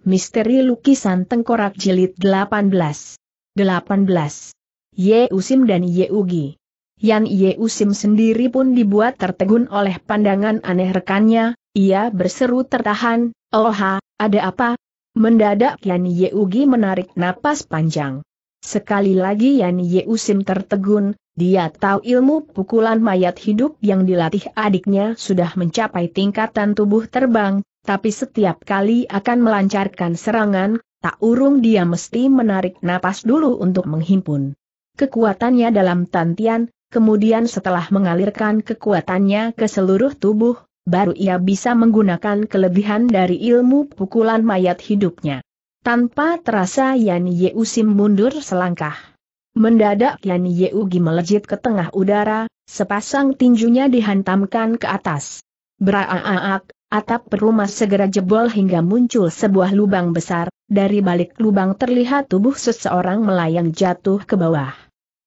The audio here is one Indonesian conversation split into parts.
Misteri Lukisan Tengkorak Jilid 18 18. Ye Usim dan Ye Ugi Yan Ye Usim sendiri pun dibuat tertegun oleh pandangan aneh rekannya, ia berseru tertahan, Oha, ada apa? Mendadak Yan Ye Ugi menarik napas panjang. Sekali lagi Yan Ye Usim tertegun, dia tahu ilmu pukulan mayat hidup yang dilatih adiknya sudah mencapai tingkatan tubuh terbang, tapi setiap kali akan melancarkan serangan, tak urung dia mesti menarik napas dulu untuk menghimpun kekuatannya dalam tantian, kemudian setelah mengalirkan kekuatannya ke seluruh tubuh, baru ia bisa menggunakan kelebihan dari ilmu pukulan mayat hidupnya. Tanpa terasa Yan Yeu Sim mundur selangkah. Mendadak Yan gi melejit ke tengah udara, sepasang tinjunya dihantamkan ke atas. Beraaak, Atap perumah segera jebol hingga muncul sebuah lubang besar, dari balik lubang terlihat tubuh seseorang melayang jatuh ke bawah.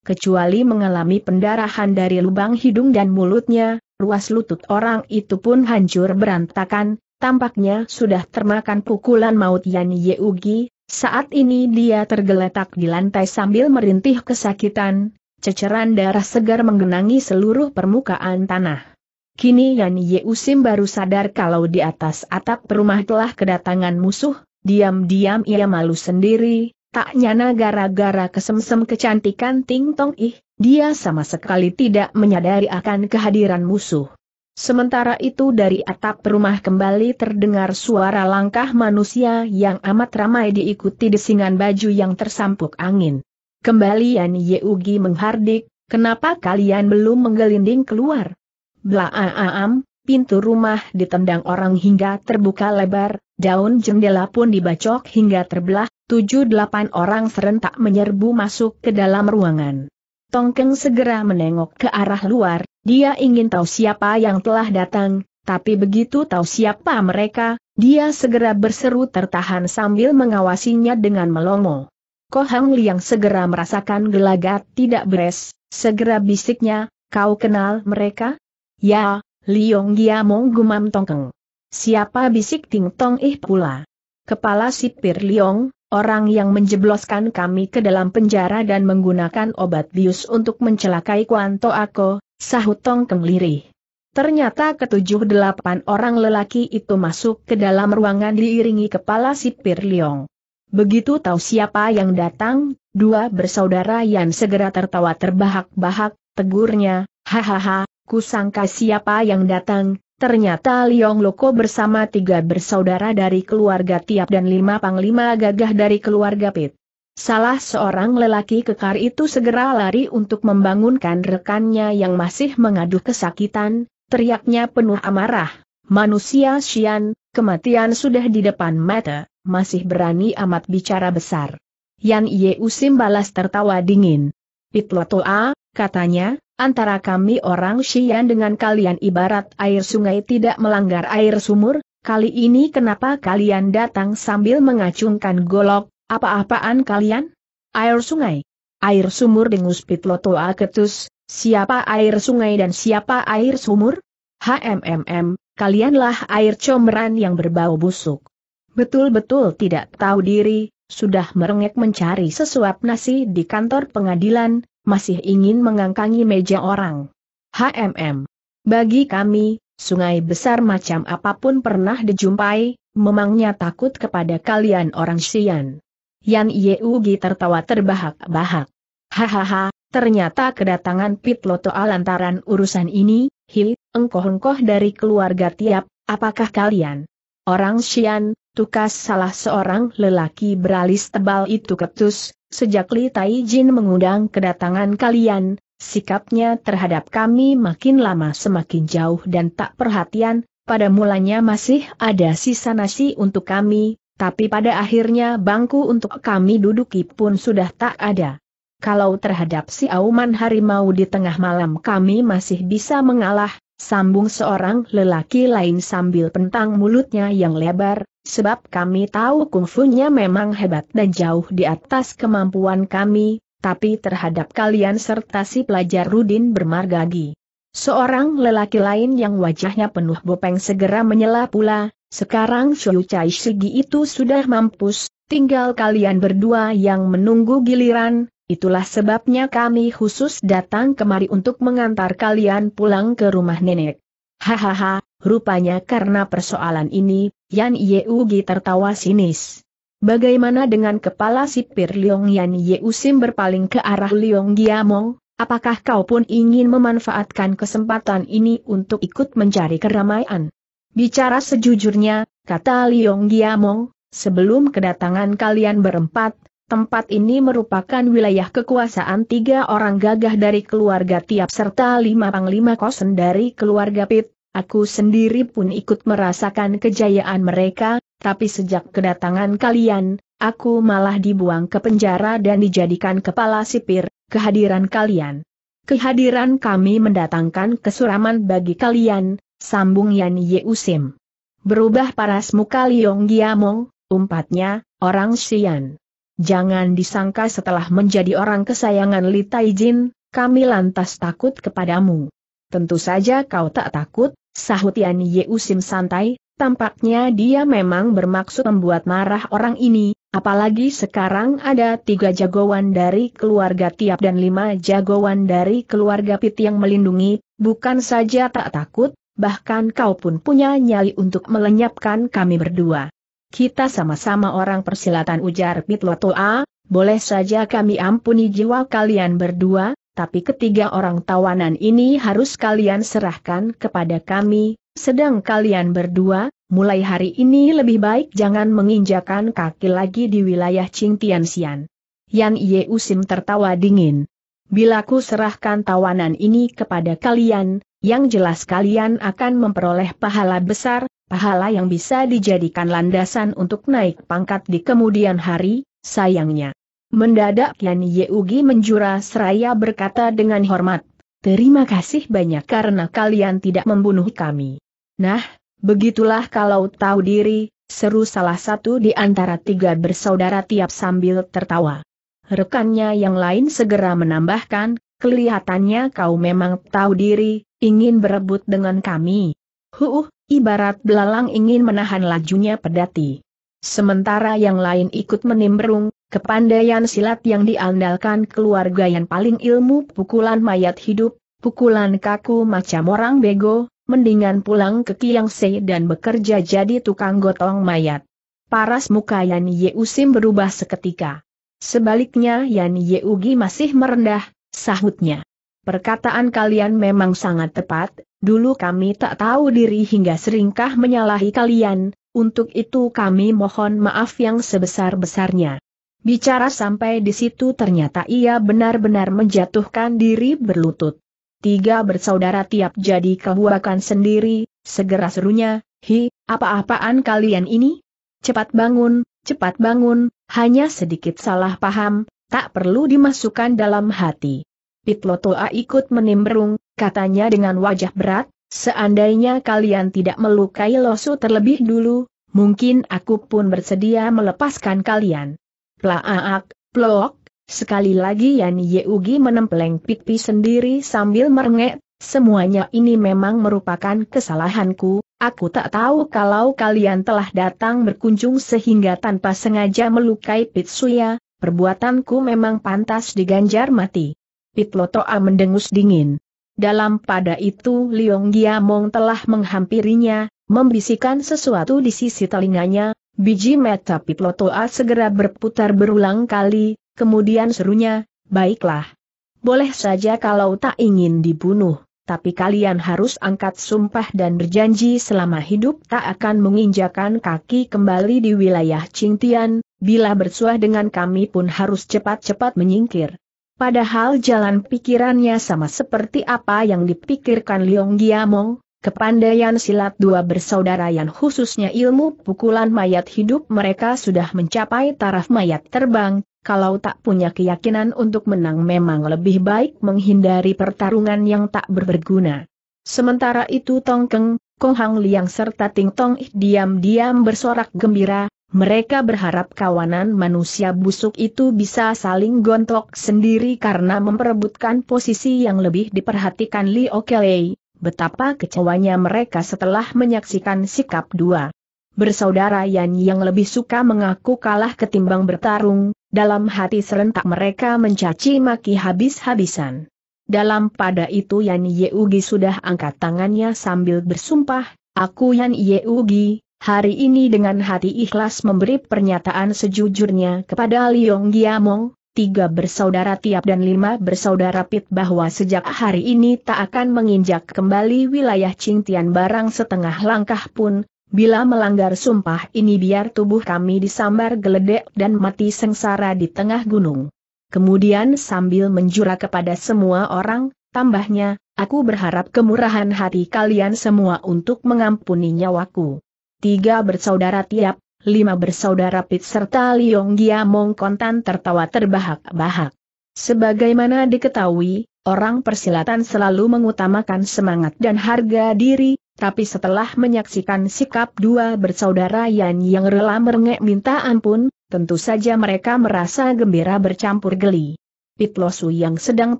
Kecuali mengalami pendarahan dari lubang hidung dan mulutnya, ruas lutut orang itu pun hancur berantakan, tampaknya sudah termakan pukulan maut Yan Yeugi, saat ini dia tergeletak di lantai sambil merintih kesakitan, ceceran darah segar menggenangi seluruh permukaan tanah. Kini Yan Usim baru sadar kalau di atas atap perumah telah kedatangan musuh, diam-diam ia malu sendiri, tak nyana gara-gara kesemsem kecantikan Ting Tong Ih, dia sama sekali tidak menyadari akan kehadiran musuh. Sementara itu dari atap perumah kembali terdengar suara langkah manusia yang amat ramai diikuti desingan baju yang tersampuk angin. Kembali Yan Ugi menghardik, kenapa kalian belum menggelinding keluar? Blaaam, pintu rumah ditendang orang hingga terbuka lebar, daun jendela pun dibacok hingga terbelah, tujuh delapan orang serentak menyerbu masuk ke dalam ruangan. Tongkeng segera menengok ke arah luar, dia ingin tahu siapa yang telah datang, tapi begitu tahu siapa mereka, dia segera berseru tertahan sambil mengawasinya dengan melongo. Kohang Liang segera merasakan gelagat tidak beres, segera bisiknya, kau kenal mereka? Ya, Liong Giamong gumam tongkeng. Siapa bisik ting tong ih pula? Kepala sipir Liong, orang yang menjebloskan kami ke dalam penjara dan menggunakan obat bius untuk mencelakai To Ako, sahut tongkeng lirih. Ternyata ketujuh delapan orang lelaki itu masuk ke dalam ruangan diiringi kepala sipir Liong. Begitu tahu siapa yang datang, dua bersaudara yang segera tertawa terbahak-bahak, tegurnya, hahaha, Kusangka siapa yang datang, ternyata Liong Loko bersama tiga bersaudara dari keluarga Tiap dan lima panglima gagah dari keluarga Pit. Salah seorang lelaki kekar itu segera lari untuk membangunkan rekannya yang masih mengaduh kesakitan, teriaknya penuh amarah. Manusia Xian, kematian sudah di depan mata, masih berani amat bicara besar. Yan Ye Usim balas tertawa dingin. Itlotoa, katanya, antara kami orang Xian dengan kalian ibarat air sungai tidak melanggar air sumur, kali ini kenapa kalian datang sambil mengacungkan golok, apa-apaan kalian? Air sungai. Air sumur dengus pitloto aketus. siapa air sungai dan siapa air sumur? HMMM, kalianlah air comeran yang berbau busuk. Betul-betul tidak tahu diri, sudah merengek mencari sesuap nasi di kantor pengadilan, masih ingin mengangkangi meja orang. HMM. Bagi kami, sungai besar macam apapun pernah dijumpai, memangnya takut kepada kalian orang Xian. Yan Yeugi tertawa terbahak-bahak. Hahaha, ternyata kedatangan Pitloto lantaran urusan ini, hil, engkoh-engkoh dari keluarga tiap, apakah kalian? Orang Xian, Tukas salah seorang lelaki beralis tebal itu ketus, sejak Li Tai Jin mengundang kedatangan kalian, sikapnya terhadap kami makin lama semakin jauh dan tak perhatian, pada mulanya masih ada sisa nasi untuk kami, tapi pada akhirnya bangku untuk kami duduki pun sudah tak ada. Kalau terhadap si auman harimau di tengah malam kami masih bisa mengalah, sambung seorang lelaki lain sambil pentang mulutnya yang lebar, Sebab kami tahu kungfunya memang hebat dan jauh di atas kemampuan kami, tapi terhadap kalian serta si pelajar Rudin bermargagi. Seorang lelaki lain yang wajahnya penuh bopeng segera menyela pula, sekarang Shou Chai Shigi itu sudah mampus, tinggal kalian berdua yang menunggu giliran, itulah sebabnya kami khusus datang kemari untuk mengantar kalian pulang ke rumah nenek. Hahaha, rupanya karena persoalan ini, Yan Ye Ugi tertawa sinis. Bagaimana dengan kepala sipir Liong Yan Ye Usim berpaling ke arah Liong Giamong? Apakah kau pun ingin memanfaatkan kesempatan ini untuk ikut mencari keramaian? Bicara sejujurnya, kata Liong Giamong, sebelum kedatangan kalian berempat, tempat ini merupakan wilayah kekuasaan tiga orang gagah dari keluarga Tiap serta lima panglima kosen dari keluarga Pit, Aku sendiri pun ikut merasakan kejayaan mereka, tapi sejak kedatangan kalian, aku malah dibuang ke penjara dan dijadikan kepala sipir, kehadiran kalian. Kehadiran kami mendatangkan kesuraman bagi kalian, sambung Yan Usim. Berubah paras muka Liong Giamong, umpatnya, orang Xian. Jangan disangka setelah menjadi orang kesayangan Li Taijin, kami lantas takut kepadamu. Tentu saja kau tak takut, Sahut Yan Yeusim santai, tampaknya dia memang bermaksud membuat marah orang ini, apalagi sekarang ada tiga jagoan dari keluarga Tiap dan lima jagoan dari keluarga Pit yang melindungi, bukan saja tak takut, bahkan kau pun punya nyali untuk melenyapkan kami berdua. Kita sama-sama orang persilatan ujar Pitlotoa, boleh saja kami ampuni jiwa kalian berdua, tapi ketiga orang tawanan ini harus kalian serahkan kepada kami, sedang kalian berdua, mulai hari ini lebih baik jangan menginjakan kaki lagi di wilayah Qingtianxian. Yan Ye Usim tertawa dingin. Bila ku serahkan tawanan ini kepada kalian, yang jelas kalian akan memperoleh pahala besar, pahala yang bisa dijadikan landasan untuk naik pangkat di kemudian hari, sayangnya. Mendadak Yan Yeugi menjura seraya berkata dengan hormat. Terima kasih banyak karena kalian tidak membunuh kami. Nah, begitulah kalau tahu diri, seru salah satu di antara tiga bersaudara tiap sambil tertawa. Rekannya yang lain segera menambahkan, kelihatannya kau memang tahu diri, ingin berebut dengan kami. Huh, ibarat belalang ingin menahan lajunya pedati. Sementara yang lain ikut menimbrung, Kepandaian silat yang diandalkan keluarga yang paling ilmu pukulan mayat hidup, pukulan kaku macam orang bego, mendingan pulang ke Se dan bekerja jadi tukang gotong mayat. Paras muka Yan Usim berubah seketika. Sebaliknya Yan Ugi masih merendah, sahutnya. Perkataan kalian memang sangat tepat, dulu kami tak tahu diri hingga seringkah menyalahi kalian, untuk itu kami mohon maaf yang sebesar-besarnya. Bicara sampai di situ ternyata ia benar-benar menjatuhkan diri berlutut. Tiga bersaudara tiap jadi kebuakan sendiri, segera serunya, Hi, apa-apaan kalian ini? Cepat bangun, cepat bangun, hanya sedikit salah paham, tak perlu dimasukkan dalam hati. Pitlotoa ikut menimbrung, katanya dengan wajah berat, seandainya kalian tidak melukai Losu terlebih dulu, mungkin aku pun bersedia melepaskan kalian. Plaak, plok, sekali lagi Yan Yeugi menempeleng pipi sendiri sambil merengek, semuanya ini memang merupakan kesalahanku, aku tak tahu kalau kalian telah datang berkunjung sehingga tanpa sengaja melukai Pitsuya, perbuatanku memang pantas diganjar mati. Pitlotoa mendengus dingin. Dalam pada itu Liong Giamong telah menghampirinya, membisikkan sesuatu di sisi telinganya, Biji mata Piplotoa segera berputar berulang kali, kemudian serunya, baiklah. Boleh saja kalau tak ingin dibunuh, tapi kalian harus angkat sumpah dan berjanji selama hidup tak akan menginjakan kaki kembali di wilayah Cintian, bila bersuah dengan kami pun harus cepat-cepat menyingkir. Padahal jalan pikirannya sama seperti apa yang dipikirkan Liong Giamong, Kepandaian silat dua bersaudara yang khususnya ilmu pukulan mayat hidup mereka sudah mencapai taraf mayat terbang, kalau tak punya keyakinan untuk menang memang lebih baik menghindari pertarungan yang tak berguna. Sementara itu Tongkeng, Kong Hang Liang serta Ting Tong diam-diam bersorak gembira, mereka berharap kawanan manusia busuk itu bisa saling gontok sendiri karena memperebutkan posisi yang lebih diperhatikan Li Okelei. Betapa kecewanya mereka setelah menyaksikan sikap dua bersaudara Yan yang lebih suka mengaku kalah ketimbang bertarung, dalam hati serentak mereka mencaci maki habis-habisan. Dalam pada itu Yan Yeugi sudah angkat tangannya sambil bersumpah, Aku Yan Yeugi, hari ini dengan hati ikhlas memberi pernyataan sejujurnya kepada Liong Giamong, tiga bersaudara tiap dan lima bersaudara pit bahwa sejak hari ini tak akan menginjak kembali wilayah Cingtian barang setengah langkah pun, bila melanggar sumpah ini biar tubuh kami disambar geledek dan mati sengsara di tengah gunung. Kemudian sambil menjura kepada semua orang, tambahnya, aku berharap kemurahan hati kalian semua untuk mengampuni nyawaku. Tiga bersaudara tiap, lima bersaudara Pit serta Liong Mong kontan tertawa terbahak-bahak. Sebagaimana diketahui, orang persilatan selalu mengutamakan semangat dan harga diri, tapi setelah menyaksikan sikap dua bersaudara Yan yang rela merengek minta ampun, tentu saja mereka merasa gembira bercampur geli. Pit Losu yang sedang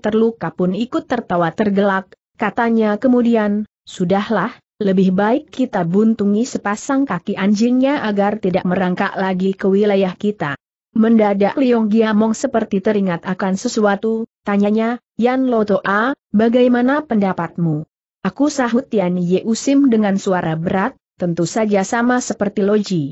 terluka pun ikut tertawa tergelak, katanya kemudian, Sudahlah, lebih baik kita buntungi sepasang kaki anjingnya agar tidak merangkak lagi ke wilayah kita. Mendadak Liong Giamong seperti teringat akan sesuatu, tanyanya, Yan Loto A, bagaimana pendapatmu? Aku sahut Yan Usim dengan suara berat, tentu saja sama seperti Loji.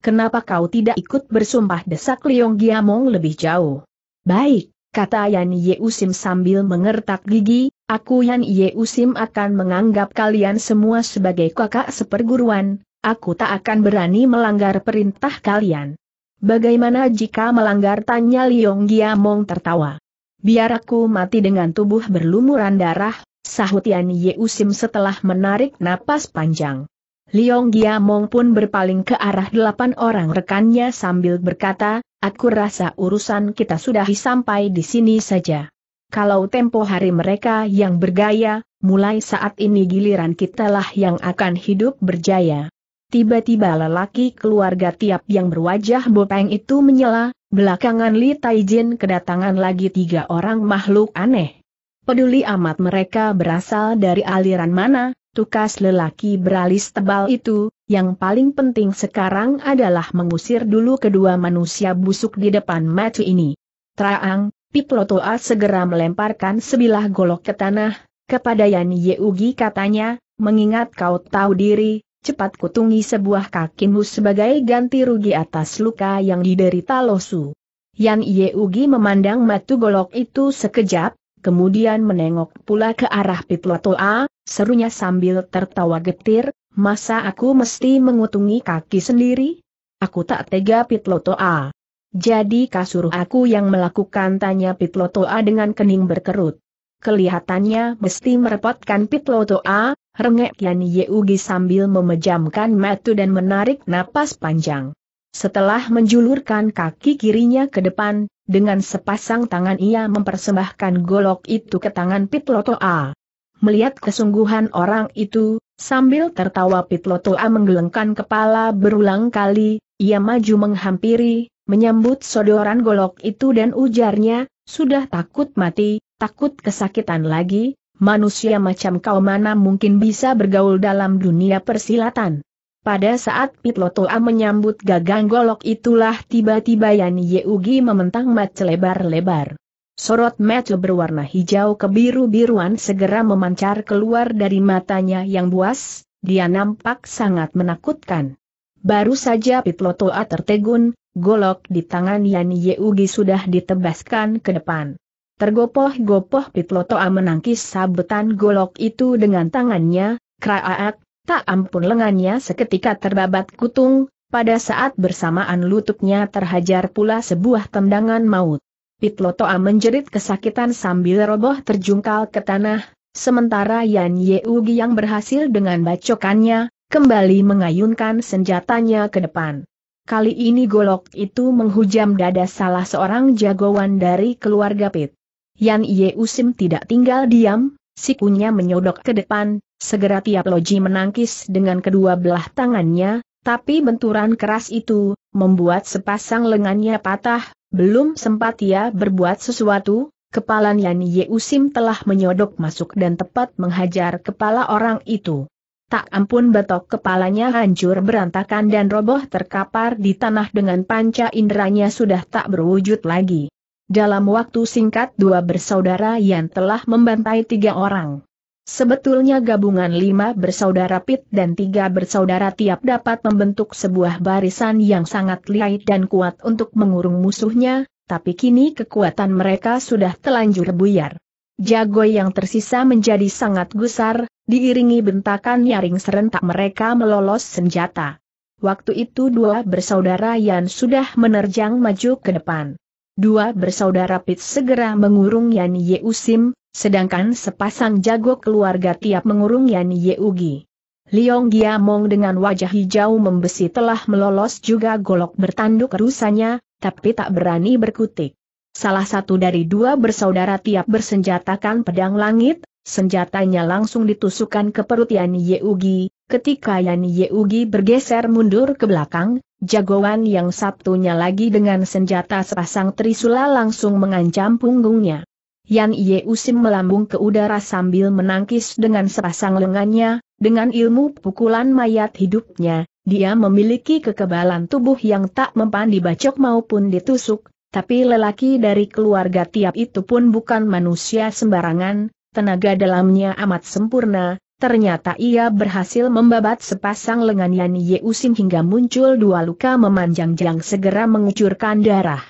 Kenapa kau tidak ikut bersumpah desak Liong Giamong lebih jauh? Baik, kata Yan Usim sambil mengertak gigi, Aku Yan Usim akan menganggap kalian semua sebagai kakak seperguruan, aku tak akan berani melanggar perintah kalian. Bagaimana jika melanggar tanya Liong Giamong tertawa? Biar aku mati dengan tubuh berlumuran darah, sahut Yan Usim setelah menarik napas panjang. Liong Giamong pun berpaling ke arah delapan orang rekannya sambil berkata, aku rasa urusan kita sudah sampai di sini saja kalau tempo hari mereka yang bergaya, mulai saat ini giliran kitalah yang akan hidup berjaya. Tiba-tiba lelaki keluarga tiap yang berwajah bopeng itu menyela, belakangan Li Taijin kedatangan lagi tiga orang makhluk aneh. Peduli amat mereka berasal dari aliran mana, tukas lelaki beralis tebal itu, yang paling penting sekarang adalah mengusir dulu kedua manusia busuk di depan mata ini. Traang, Piplotoa segera melemparkan sebilah golok ke tanah, kepada Yan Yeugi katanya, mengingat kau tahu diri, cepat kutungi sebuah kakimu sebagai ganti rugi atas luka yang diderita Losu. Yan Yeugi memandang matu golok itu sekejap, kemudian menengok pula ke arah Piplotoa, serunya sambil tertawa getir, masa aku mesti mengutungi kaki sendiri? Aku tak tega Pitlotoa. Jadi kasur aku yang melakukan tanya Pitlotoa dengan kening berkerut. Kelihatannya mesti merepotkan Pitlotoa, rengek Yan Yeugi sambil memejamkan mata dan menarik napas panjang. Setelah menjulurkan kaki kirinya ke depan, dengan sepasang tangan ia mempersembahkan golok itu ke tangan Pitlotoa. Melihat kesungguhan orang itu, sambil tertawa Pitlotoa menggelengkan kepala berulang kali, ia maju menghampiri, menyambut sodoran golok itu dan ujarnya, sudah takut mati, takut kesakitan lagi, manusia macam kau mana mungkin bisa bergaul dalam dunia persilatan. Pada saat Pitlotoa menyambut gagang golok itulah tiba-tiba Yan Yeugi mementang mat lebar-lebar. Sorot mata berwarna hijau kebiru-biruan segera memancar keluar dari matanya yang buas, dia nampak sangat menakutkan. Baru saja Pitlotoa tertegun, golok di tangan Yan Yeugi sudah ditebaskan ke depan. Tergopoh-gopoh Pitlotoa menangkis sabetan golok itu dengan tangannya, Kraaat, tak ampun lengannya seketika terbabat kutung, pada saat bersamaan lututnya terhajar pula sebuah tendangan maut. Pitlotoa menjerit kesakitan sambil roboh terjungkal ke tanah, sementara Yan Yeugi yang berhasil dengan bacokannya, kembali mengayunkan senjatanya ke depan. Kali ini golok itu menghujam dada salah seorang jagoan dari keluarga Pit. Yan Ye Usim tidak tinggal diam, sikunya menyodok ke depan, segera tiap loji menangkis dengan kedua belah tangannya, tapi benturan keras itu, membuat sepasang lengannya patah, belum sempat ia berbuat sesuatu, kepalan Yan Ye Usim telah menyodok masuk dan tepat menghajar kepala orang itu. Tak ampun betok kepalanya hancur berantakan dan roboh terkapar di tanah dengan panca inderanya sudah tak berwujud lagi. Dalam waktu singkat dua bersaudara yang telah membantai tiga orang. Sebetulnya gabungan lima bersaudara Pit dan tiga bersaudara Tiap dapat membentuk sebuah barisan yang sangat lihai dan kuat untuk mengurung musuhnya, tapi kini kekuatan mereka sudah telanjur buyar. Jago yang tersisa menjadi sangat gusar, Diiringi bentakan nyaring serentak mereka melolos senjata. Waktu itu dua bersaudara Yan sudah menerjang maju ke depan. Dua bersaudara Pit segera mengurung Yan Usim, sedangkan sepasang jago keluarga tiap mengurung Yan Yeugi. Liong Giamong dengan wajah hijau membesi telah melolos juga golok bertanduk rusanya, tapi tak berani berkutik. Salah satu dari dua bersaudara tiap bersenjatakan pedang langit, Senjatanya langsung ditusukkan ke perut Yan Yeugi, ketika Yan Yeugi bergeser mundur ke belakang, jagoan yang satunya lagi dengan senjata sepasang trisula langsung mengancam punggungnya. Yan Yeusim melambung ke udara sambil menangkis dengan sepasang lengannya, dengan ilmu pukulan mayat hidupnya, dia memiliki kekebalan tubuh yang tak mempan dibacok maupun ditusuk, tapi lelaki dari keluarga tiap itu pun bukan manusia sembarangan, tenaga dalamnya amat sempurna, ternyata ia berhasil membabat sepasang lengan Yan Yeusim hingga muncul dua luka memanjang-jang segera mengucurkan darah.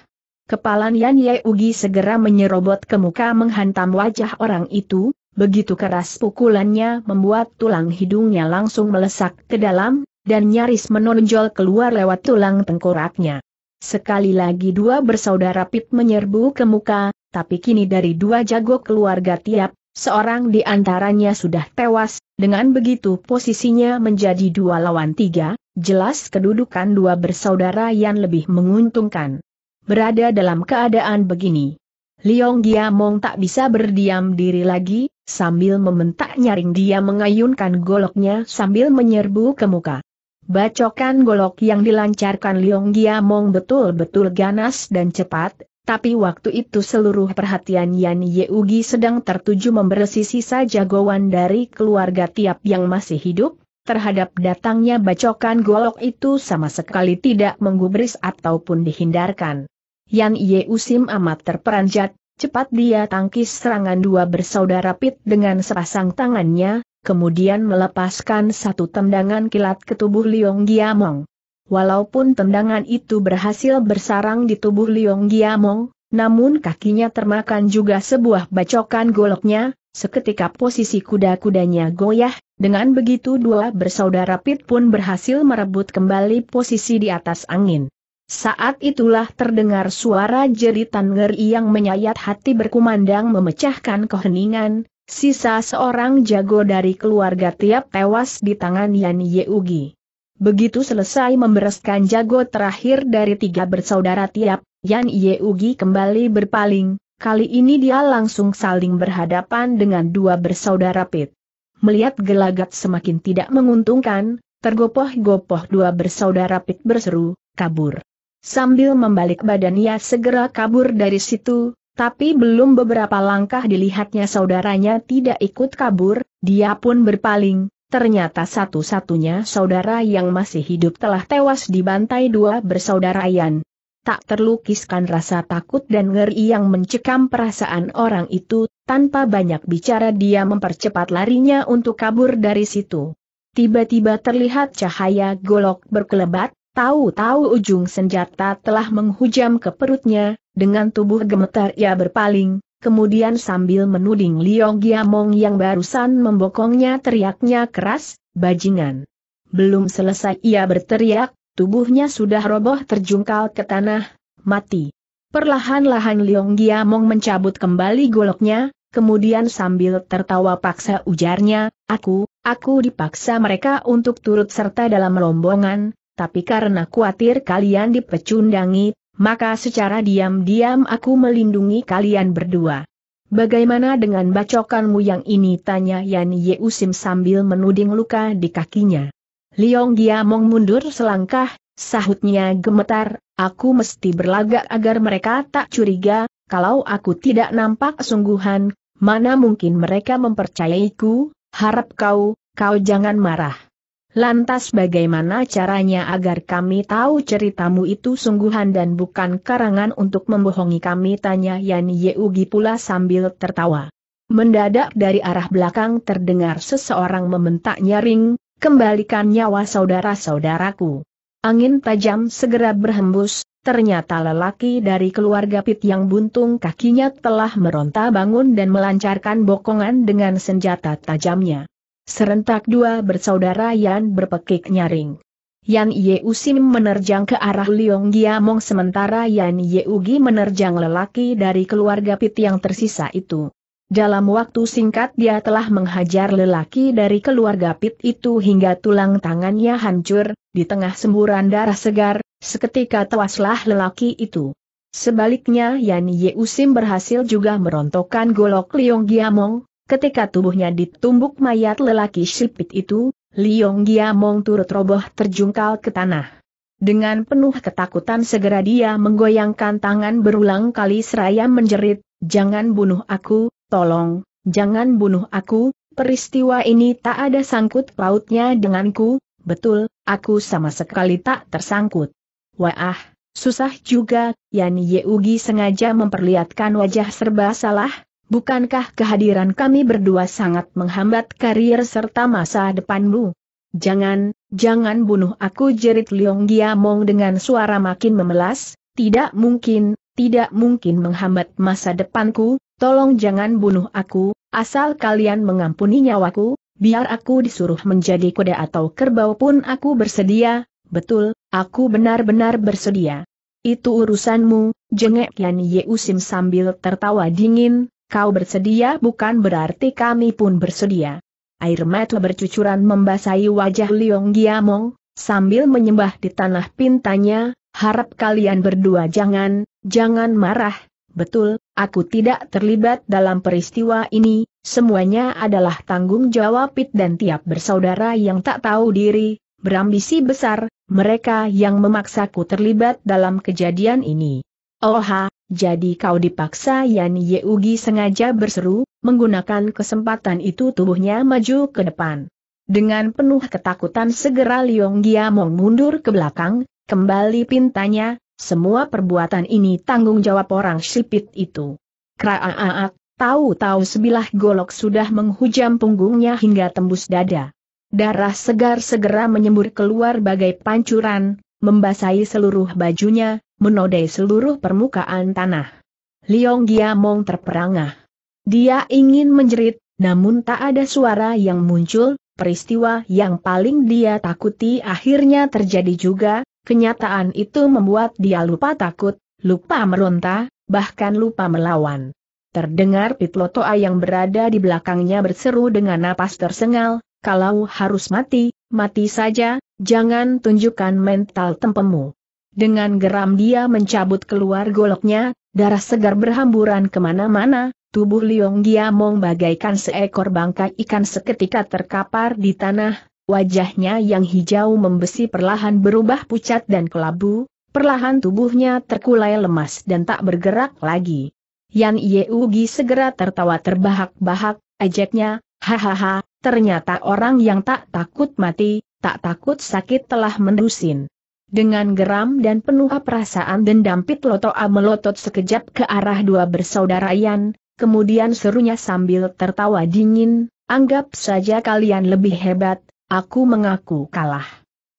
Kepalan Yan Yeugi segera menyerobot ke muka menghantam wajah orang itu, begitu keras pukulannya membuat tulang hidungnya langsung melesak ke dalam, dan nyaris menonjol keluar lewat tulang tengkoraknya. Sekali lagi dua bersaudara Pip menyerbu ke muka, tapi kini dari dua jago keluarga tiap, seorang di antaranya sudah tewas, dengan begitu posisinya menjadi dua lawan tiga, jelas kedudukan dua bersaudara yang lebih menguntungkan. Berada dalam keadaan begini, Liong Giamong tak bisa berdiam diri lagi, sambil mementak nyaring dia mengayunkan goloknya sambil menyerbu ke muka. Bacokan golok yang dilancarkan Liong Giamong betul-betul ganas dan cepat, tapi waktu itu seluruh perhatian Yan Yeugi sedang tertuju membersih sisa jagoan dari keluarga Tiap yang masih hidup, terhadap datangnya bacokan golok itu sama sekali tidak menggubris ataupun dihindarkan. Yan Yeusim amat terperanjat, cepat dia tangkis serangan dua bersaudara Pit dengan sepasang tangannya, kemudian melepaskan satu tendangan kilat ke tubuh Liong Giamong. Walaupun tendangan itu berhasil bersarang di tubuh Liong Giamong, namun kakinya termakan juga sebuah bacokan goloknya, seketika posisi kuda-kudanya goyah, dengan begitu dua bersaudara Pit pun berhasil merebut kembali posisi di atas angin. Saat itulah terdengar suara jeritan ngeri yang menyayat hati berkumandang memecahkan keheningan, sisa seorang jago dari keluarga tiap tewas di tangan Yan Yeugi. Begitu selesai membereskan jago terakhir dari tiga bersaudara tiap, Yan Yeugi kembali berpaling, kali ini dia langsung saling berhadapan dengan dua bersaudara Pit. Melihat gelagat semakin tidak menguntungkan, tergopoh-gopoh dua bersaudara Pit berseru, kabur. Sambil membalik badan ia segera kabur dari situ, tapi belum beberapa langkah dilihatnya saudaranya tidak ikut kabur, dia pun berpaling, Ternyata satu-satunya saudara yang masih hidup telah tewas di dibantai dua bersaudara Yan. Tak terlukiskan rasa takut dan ngeri yang mencekam perasaan orang itu, tanpa banyak bicara dia mempercepat larinya untuk kabur dari situ. Tiba-tiba terlihat cahaya golok berkelebat, tahu-tahu ujung senjata telah menghujam ke perutnya, dengan tubuh gemetar ia berpaling, kemudian sambil menuding Liu Giamong yang barusan membokongnya teriaknya keras, bajingan. Belum selesai ia berteriak, tubuhnya sudah roboh terjungkal ke tanah, mati. Perlahan-lahan Liu Giamong mencabut kembali goloknya, kemudian sambil tertawa paksa ujarnya, aku, aku dipaksa mereka untuk turut serta dalam rombongan, tapi karena khawatir kalian dipecundangi, maka secara diam-diam aku melindungi kalian berdua. Bagaimana dengan bacokanmu yang ini? Tanya Yan Yeusim sambil menuding luka di kakinya. Liong Giamong mundur selangkah, sahutnya gemetar, aku mesti berlagak agar mereka tak curiga, kalau aku tidak nampak sungguhan, mana mungkin mereka mempercayaiku, harap kau, kau jangan marah. Lantas bagaimana caranya agar kami tahu ceritamu itu sungguhan dan bukan karangan untuk membohongi kami tanya Yan Yeugi pula sambil tertawa. Mendadak dari arah belakang terdengar seseorang mementak nyaring, kembalikan nyawa saudara-saudaraku. Angin tajam segera berhembus, ternyata lelaki dari keluarga Pit yang buntung kakinya telah meronta bangun dan melancarkan bokongan dengan senjata tajamnya. Serentak dua bersaudara Yan berpekik nyaring. Yan Yeusim menerjang ke arah Liong Giamong sementara Yan Yeugi menerjang lelaki dari keluarga Pit yang tersisa itu. Dalam waktu singkat dia telah menghajar lelaki dari keluarga Pit itu hingga tulang tangannya hancur, di tengah semburan darah segar, seketika tewaslah lelaki itu. Sebaliknya Yan Yeusim berhasil juga merontokkan golok Liong Giamong, Ketika tubuhnya ditumbuk mayat lelaki sipit itu, Liong Giamong turut roboh terjungkal ke tanah. Dengan penuh ketakutan segera dia menggoyangkan tangan berulang kali seraya menjerit, Jangan bunuh aku, tolong, jangan bunuh aku, peristiwa ini tak ada sangkut pautnya denganku, betul, aku sama sekali tak tersangkut. Wah, susah juga, Yan Yeugi sengaja memperlihatkan wajah serba salah, Bukankah kehadiran kami berdua sangat menghambat karir serta masa depanmu? Jangan, jangan bunuh aku jerit Leong Giamong dengan suara makin memelas, tidak mungkin, tidak mungkin menghambat masa depanku, tolong jangan bunuh aku, asal kalian mengampuni nyawaku, biar aku disuruh menjadi kuda atau kerbau pun aku bersedia, betul, aku benar-benar bersedia. Itu urusanmu, jengek Yan Yeusim sambil tertawa dingin, Kau bersedia bukan berarti kami pun bersedia. Air mata bercucuran membasahi wajah Liong Giamong, sambil menyembah di tanah pintanya, harap kalian berdua jangan, jangan marah, betul, aku tidak terlibat dalam peristiwa ini, semuanya adalah tanggung jawab Pit dan tiap bersaudara yang tak tahu diri, berambisi besar, mereka yang memaksaku terlibat dalam kejadian ini. Oha, jadi kau dipaksa Yan Yeugi sengaja berseru, menggunakan kesempatan itu tubuhnya maju ke depan. Dengan penuh ketakutan segera Liong Giamong mundur ke belakang, kembali pintanya, semua perbuatan ini tanggung jawab orang sipit itu. Kraaak, tahu-tahu sebilah golok sudah menghujam punggungnya hingga tembus dada. Darah segar segera menyembur keluar bagai pancuran, membasahi seluruh bajunya, menodai seluruh permukaan tanah. Liong Giamong terperangah. Dia ingin menjerit, namun tak ada suara yang muncul, peristiwa yang paling dia takuti akhirnya terjadi juga, kenyataan itu membuat dia lupa takut, lupa meronta, bahkan lupa melawan. Terdengar Pitlotoa yang berada di belakangnya berseru dengan napas tersengal, kalau harus mati, mati saja, jangan tunjukkan mental tempemu. Dengan geram dia mencabut keluar goloknya, darah segar berhamburan kemana-mana, tubuh Liong Giamong bagaikan seekor bangkai ikan seketika terkapar di tanah, wajahnya yang hijau membesi perlahan berubah pucat dan kelabu, perlahan tubuhnya terkulai lemas dan tak bergerak lagi. Yan Yeugi segera tertawa terbahak-bahak, ajaknya, hahaha, ternyata orang yang tak takut mati, tak takut sakit telah mendusin. Dengan geram dan penuh perasaan dendam Pitlotoa melotot sekejap ke arah dua bersaudara Yan, kemudian serunya sambil tertawa dingin, anggap saja kalian lebih hebat, aku mengaku kalah.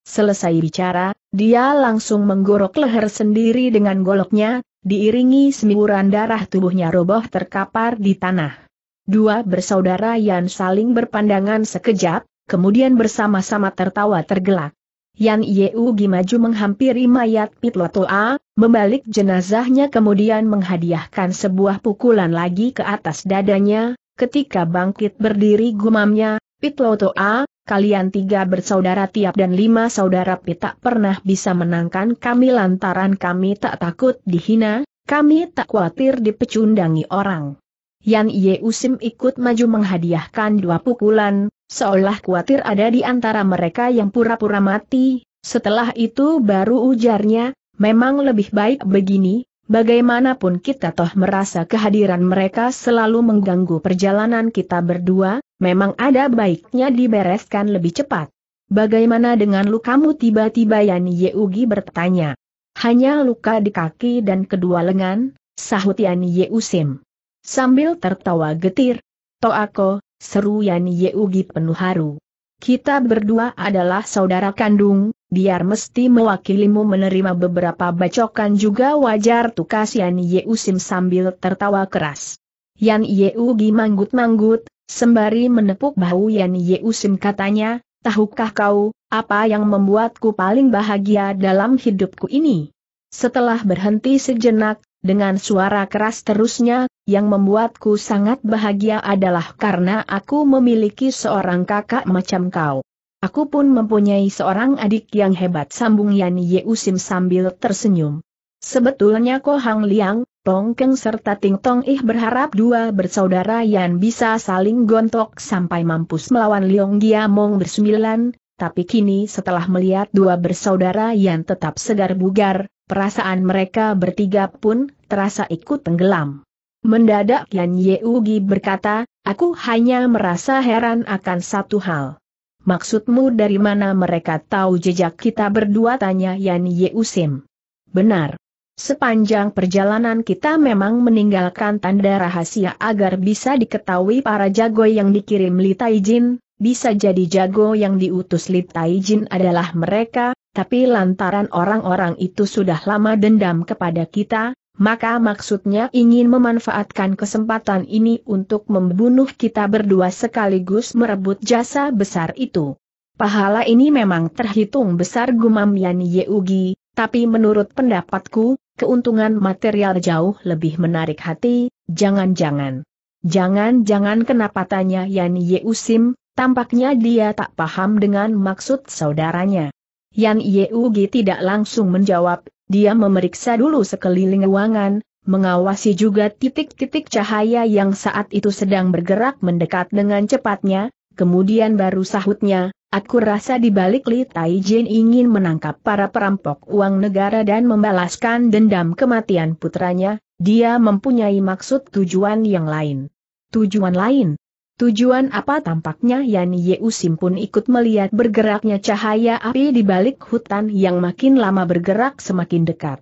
Selesai bicara, dia langsung menggorok leher sendiri dengan goloknya, diiringi semburan darah tubuhnya roboh terkapar di tanah. Dua bersaudara Yan saling berpandangan sekejap, kemudian bersama-sama tertawa tergelak. Yan Yeugi maju menghampiri mayat Pitlotoa, membalik jenazahnya kemudian menghadiahkan sebuah pukulan lagi ke atas dadanya, ketika bangkit berdiri gumamnya, Pitlotoa, kalian tiga bersaudara tiap dan lima saudara Pit tak pernah bisa menangkan kami lantaran kami tak takut dihina, kami tak khawatir dipecundangi orang. Yan Usim ikut maju menghadiahkan dua pukulan, Seolah khawatir ada di antara mereka yang pura-pura mati, setelah itu baru ujarnya, memang lebih baik begini, bagaimanapun kita toh merasa kehadiran mereka selalu mengganggu perjalanan kita berdua, memang ada baiknya dibereskan lebih cepat. Bagaimana dengan lukamu tiba-tiba Yan Yeugi bertanya. Hanya luka di kaki dan kedua lengan, sahut Yan Yeusim. Sambil tertawa getir. Toako, seru Yan Yeugi penuh haru. Kita berdua adalah saudara kandung, biar mesti mewakilimu menerima beberapa bacokan juga wajar tukas Yan Sim sambil tertawa keras. Yan Yeugi manggut-manggut, sembari menepuk bahu Yan Sim katanya, tahukah kau, apa yang membuatku paling bahagia dalam hidupku ini? Setelah berhenti sejenak, dengan suara keras terusnya, yang membuatku sangat bahagia adalah karena aku memiliki seorang kakak macam kau. Aku pun mempunyai seorang adik yang hebat sambung Yan Usim sambil tersenyum. Sebetulnya Ko Hang Liang, Tong Keng serta Ting Tong Ih berharap dua bersaudara Yan bisa saling gontok sampai mampus melawan Leong Mong bersembilan, tapi kini setelah melihat dua bersaudara Yan tetap segar bugar, perasaan mereka bertiga pun terasa ikut tenggelam. Mendadak Yan Yeugi berkata, aku hanya merasa heran akan satu hal. Maksudmu dari mana mereka tahu jejak kita berdua tanya Yan Yeusim. Benar. Sepanjang perjalanan kita memang meninggalkan tanda rahasia agar bisa diketahui para jago yang dikirim Taijin. Bisa jadi jago yang diutus Li Taijin adalah mereka, tapi lantaran orang-orang itu sudah lama dendam kepada kita, maka maksudnya ingin memanfaatkan kesempatan ini untuk membunuh kita berdua sekaligus merebut jasa besar itu. Pahala ini memang terhitung besar gumam Yan Yeugi, tapi menurut pendapatku, keuntungan material jauh lebih menarik hati, jangan-jangan. Jangan-jangan kenapa tanya Yan Yeusim, Tampaknya dia tak paham dengan maksud saudaranya. Yan Yeugi tidak langsung menjawab, dia memeriksa dulu sekeliling ruangan, mengawasi juga titik-titik cahaya yang saat itu sedang bergerak mendekat dengan cepatnya, kemudian baru sahutnya, aku rasa di balik Li Tai Jin ingin menangkap para perampok uang negara dan membalaskan dendam kematian putranya, dia mempunyai maksud tujuan yang lain. Tujuan lain? Tujuan apa tampaknya Yan Yeusim pun ikut melihat bergeraknya cahaya api di balik hutan yang makin lama bergerak semakin dekat.